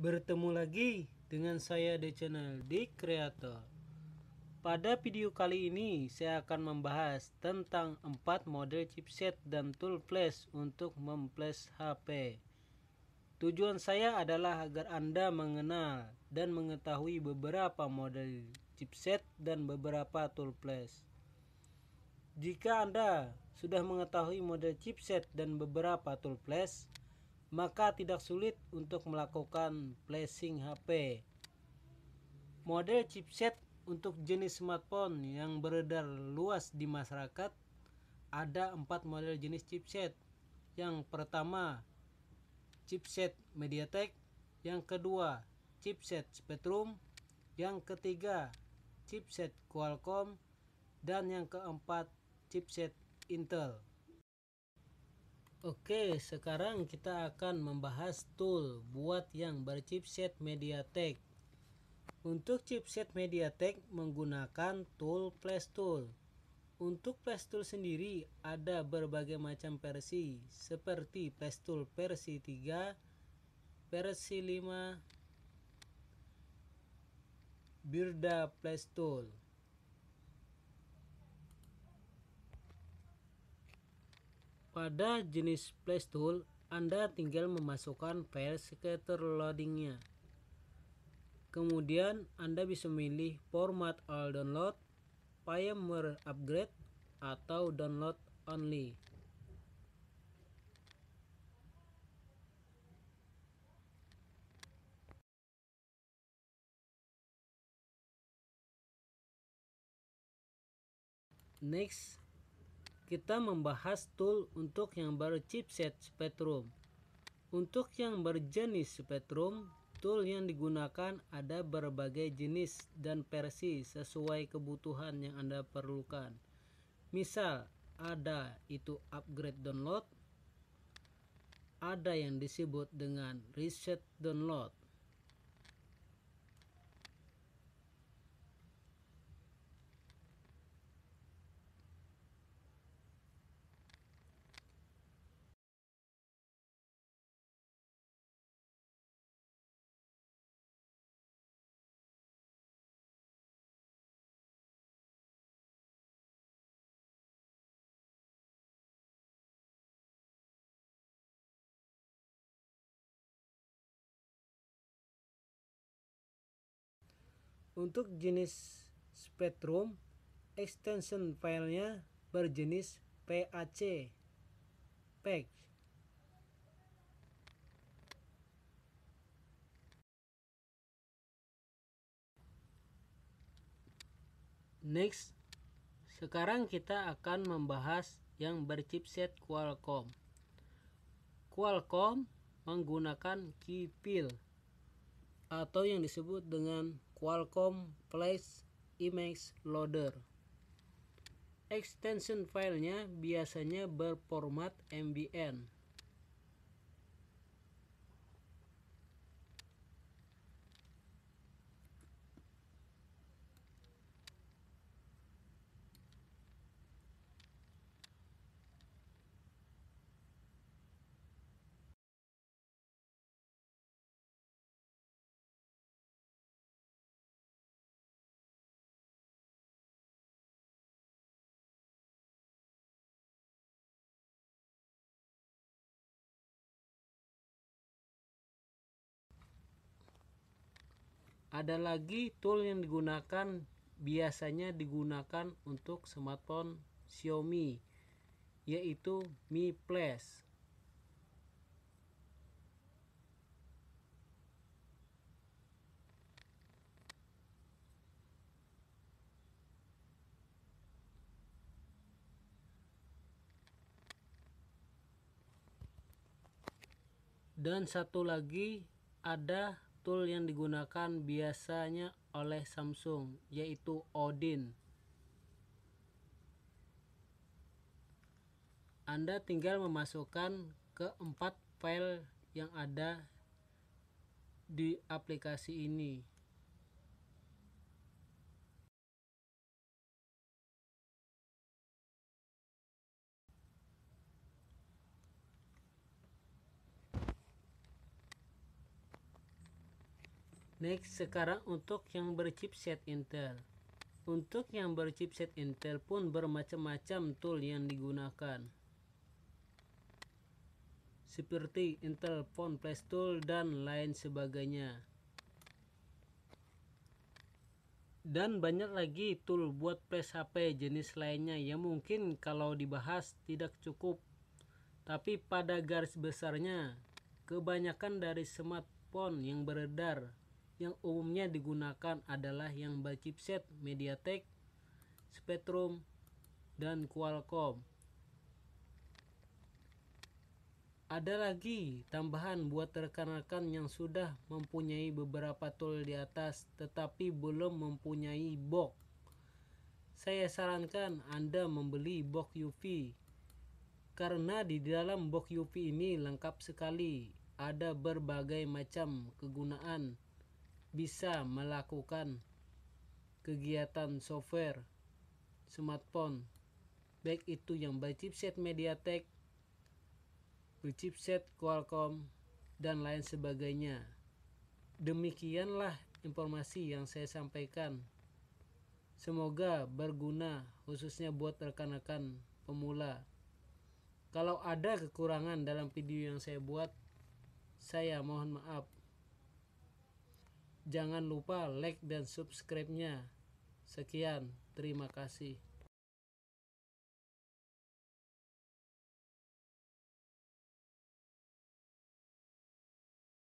Bertemu lagi dengan saya di channel The Creator. Pada video kali ini saya akan membahas tentang 4 model chipset dan tool flash untuk memflash HP. Tujuan saya adalah agar Anda mengenal dan mengetahui beberapa model chipset dan beberapa tool flash. Jika Anda sudah mengetahui model chipset dan beberapa tool flash, maka tidak sulit untuk melakukan flashing HP. Model chipset untuk jenis smartphone yang beredar luas di masyarakat ada empat model jenis chipset. Yang pertama, chipset MediaTek, yang kedua, chipset Spectrum, yang ketiga, chipset Qualcomm, dan yang keempat, chipset Intel. Oke, sekarang kita akan membahas tool buat yang berchipset MediaTek. Untuk chipset MediaTek menggunakan tool Tool. Untuk Tool sendiri ada berbagai macam versi seperti Tool versi 3, versi 5, Birda Tool. Pada jenis Place Tool, Anda tinggal memasukkan file scatter loadingnya. Kemudian Anda bisa memilih format all download, firmware upgrade, atau download only. Next, kita membahas tool untuk yang baru chipset Spectrum. Untuk yang berjenis Spectrum, tool yang digunakan ada berbagai jenis dan versi sesuai kebutuhan yang Anda perlukan. Misal, ada itu upgrade download, ada yang disebut dengan reset download, Untuk jenis spektrum extension filenya berjenis PAC. PAC. Next, sekarang kita akan membahas yang berchipset Qualcomm. Qualcomm menggunakan kipil atau yang disebut dengan Qualcomm Flash Image Loader. Extension filenya biasanya berformat MBN ada lagi tool yang digunakan biasanya digunakan untuk smartphone Xiaomi yaitu Mi Plus dan satu lagi ada tool yang digunakan biasanya oleh Samsung yaitu Odin. Anda tinggal memasukkan keempat file yang ada di aplikasi ini. Next, sekarang untuk yang berchipset Intel. Untuk yang berchipset Intel pun bermacam-macam tool yang digunakan. Seperti Intel Phone Flash Tool dan lain sebagainya. Dan banyak lagi tool buat flash HP jenis lainnya yang mungkin kalau dibahas tidak cukup. Tapi pada garis besarnya, kebanyakan dari smartphone yang beredar yang umumnya digunakan adalah yang berchipset MediaTek, Spectrum, dan Qualcomm. Ada lagi tambahan buat rekan-rekan yang sudah mempunyai beberapa tool di atas tetapi belum mempunyai box. Saya sarankan Anda membeli box UV karena di dalam box UV ini lengkap sekali. Ada berbagai macam kegunaan bisa melakukan kegiatan software smartphone baik itu yang berchipset MediaTek, berchipset Qualcomm dan lain sebagainya. Demikianlah informasi yang saya sampaikan. Semoga berguna khususnya buat rekan-rekan pemula. Kalau ada kekurangan dalam video yang saya buat, saya mohon maaf. Jangan lupa like dan subscribe-nya. Sekian, terima kasih.